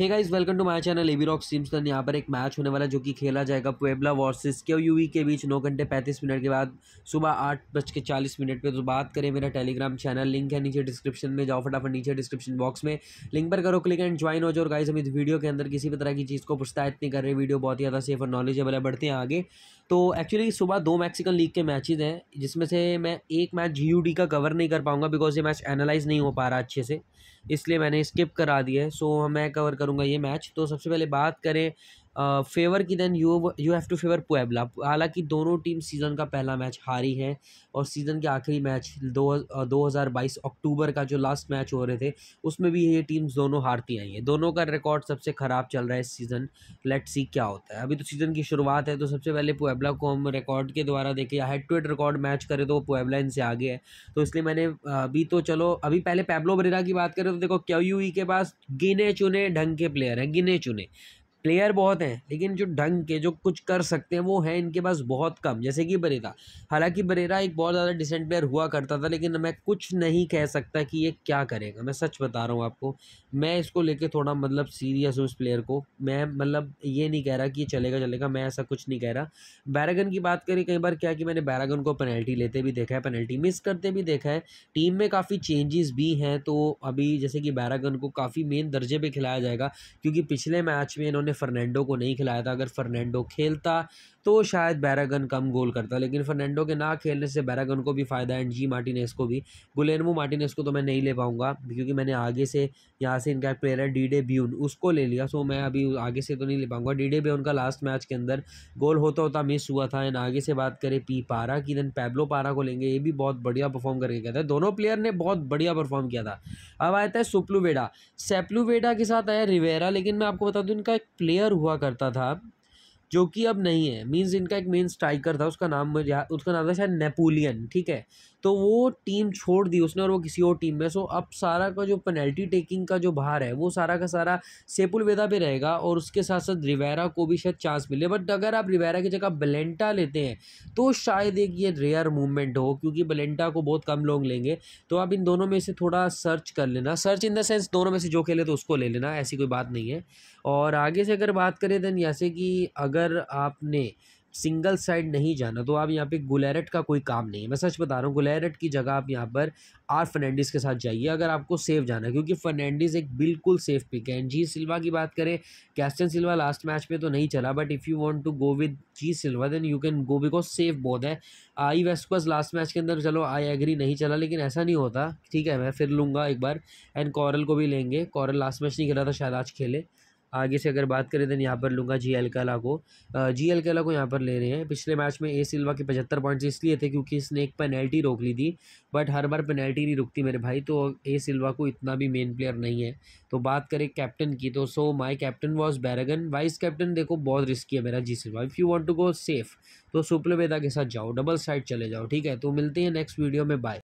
hey guys welcome to my channel AB rock Simpson यहाँ पर एक मैच होने वाला जो कि खेला जाएगा पुएबला वर्सेस के यूवी के बीच नौ घंटे पैंतीस मिनट के बाद सुबह आठ बज के चालीस मिनट पे तो बात करें मेरा टेलीग्राम चैनल लिंक है नीचे डिस्क्रिप्शन में जाओ फटाफट नीचे डिस्क्रिप्शन बॉक्स में लिंक पर करो क्लिक एंड ज्वाइन हो जाओ गाइज हम इस वीडियो के अंदर किसी भी तरह की चीज़ को प्रोत्साहित नहीं कर रहे वीडियो बहुत ही ज़्यादा सेफ और नॉलेजेबल है बढ़ते हैं आगे तो एक्चुअली सुबह दो मैक्सिकन लीग के मैचेज हैं जिसमें से मैं एक मैच जी का कवर नहीं कर पाऊँगा बिकॉज ये मैच एनालाइज नहीं हो पा रहा अच्छे से इसलिए मैंने स्किप करा दिया है सो मैं कवर करूँगा ये मैच तो सबसे पहले बात करें फेवर की then you you have to favour Puebla हालांकि दोनों टीम सीज़न का पहला मैच हारी हैं और सीज़न के आखिरी मैच दो दो हज़ार बाईस अक्टूबर का जो लास्ट मैच हो रहे थे उसमें भी ये टीम्स दोनों हारती आई हैं दोनों का रिकॉर्ड सबसे ख़राब चल रहा है इस सीज़न लेट सी क्या होता है अभी तो सीज़न की शुरुआत है तो सबसे पहले पुएबला को हम रिकॉर्ड के द्वारा देखें head to head record match करें तो वो पुएबला इनसे आगे है तो इसलिए मैंने अभी तो चलो अभी पहले पैब्लो बरेरा की बात करें तो देखो क्यू e के पास गिने चुने ढंग के प्लेयर हैं गिने चुने प्लेयर बहुत हैं लेकिन जो ढंग के जो कुछ कर सकते हैं वो हैं इनके पास बहुत कम जैसे कि बरेरा हालांकि बरेरा एक बहुत ज़्यादा डिसेंट प्लेयर हुआ करता था लेकिन मैं कुछ नहीं कह सकता कि ये क्या करेगा मैं सच बता रहा हूँ आपको मैं इसको लेके थोड़ा मतलब सीरियस हूँ इस प्लेयर को मैं मतलब ये नहीं कह रहा कि ये चलेगा चलेगा मैं ऐसा कुछ नहीं कह रहा बैरागन की बात करें कई बार क्या कि मैंने बैरागन को पेनल्टी लेते भी देखा है पेनल्टी मिस करते भी देखा है टीम में काफ़ी चेंजेस भी हैं तो अभी जैसे कि बैरागन को काफ़ी मेन दर्जे पर खिलाया जाएगा क्योंकि पिछले मैच में इन्होंने फर्नैंडो को नहीं खिलाया था अगर फर्नैंडो खेलता तो शायद बैरागन कम गोल करता लेकिन फर्नैंडो के ना खेलने से बैरागन को भी फ़ायदा एंड जी मार्टिनेस को भी गुलेनमो मार्टिनेस को तो मैं नहीं ले पाऊँगा क्योंकि मैंने आगे से यहाँ से इनका प्लेयर है डीडे ब्यून उसको ले लिया सो मैं अभी आगे से तो नहीं ले पाऊँगा डीडे ब्यून का लास्ट मैच के अंदर गोल होता होता मिस हुआ था एंड आगे से बात करें पी पारा की देन पैबलो पारा को लेंगे ये भी बहुत बढ़िया परफॉर्म करके गया था दोनों प्लेयर ने बहुत बढ़िया परफॉर्म किया था अब आया था सुप्लूवेडा सेप्लूवेडा के साथ आया रिवेरा लेकिन मैं आपको बता दूँ इनका एक प्लेयर हुआ करता था जो कि अब नहीं है मींस इनका एक मेन स्ट्राइकर था उसका नाम मुझे उसका नाम था शायद नेपोलियन ठीक है तो वो टीम छोड़ दी उसने और वो किसी और टीम में सो अब सारा का जो पेनल्टी टेकिंग का जो भार है वो सारा का सारा सेपुल वेदा पे रहेगा और उसके साथ साथ रिवेरा को भी शायद चांस मिले बट अगर आप रिवेरा की जगह बलेंटा लेते हैं तो शायद एक ये रेयर मूवमेंट हो क्योंकि बलेंटा को बहुत कम लोग लेंगे तो आप इन दोनों में से थोड़ा सर्च कर लेना सर्च इन द सेंस दोनों में से जो खेले तो उसको ले लेना ऐसी कोई बात नहीं है और आगे से अगर बात करें देन जैसे कि अगर अगर आपने सिंगल साइड नहीं जाना तो आप यहाँ पे गुलेरट का कोई काम नहीं है मैं सच बता रहा हूँ गुलेरट की जगह आप यहाँ पर आर फर्नैंडिस के साथ जाइए अगर आपको सेफ जाना क्योंकि फर्नैंडिस एक बिल्कुल सेफ पिक है जी सिल्वा की बात करें कैस्टन सिल्वा लास्ट मैच में तो नहीं चला but if you want to go with G Silva then you can go because safe बहुत है आई वेस्टकॉस लास्ट मैच के अंदर चलो आई एग्री नहीं चला लेकिन ऐसा नहीं होता ठीक है मैं फिर लूँगा एक बार एंड कॉरल को भी लेंगे कॉरल लास्ट मैच नहीं खेला था शायद आज खेले आगे से अगर बात करें देन यहाँ पर लूँगा जी अलकला को जी अलकला को यहाँ पर ले रहे हैं पिछले मैच में ए सिल्वा के पचहत्तर पॉइंट्स इसलिए थे क्योंकि इसने एक पेनल्टी रोक ली थी बट हर बार पेनल्टी नहीं रुकती मेरे भाई तो ए सिल्वा को इतना भी मेन प्लेयर नहीं है तो बात करें कैप्टन की तो so my captain was Barragan vice captain देखो बहुत रिस्की है मेरा G Silva if you want to go safe तो सुप्लवेदा के साथ जाओ डबल साइड चले जाओ ठीक है तो मिलते हैं नेक्स्ट वीडियो में बाय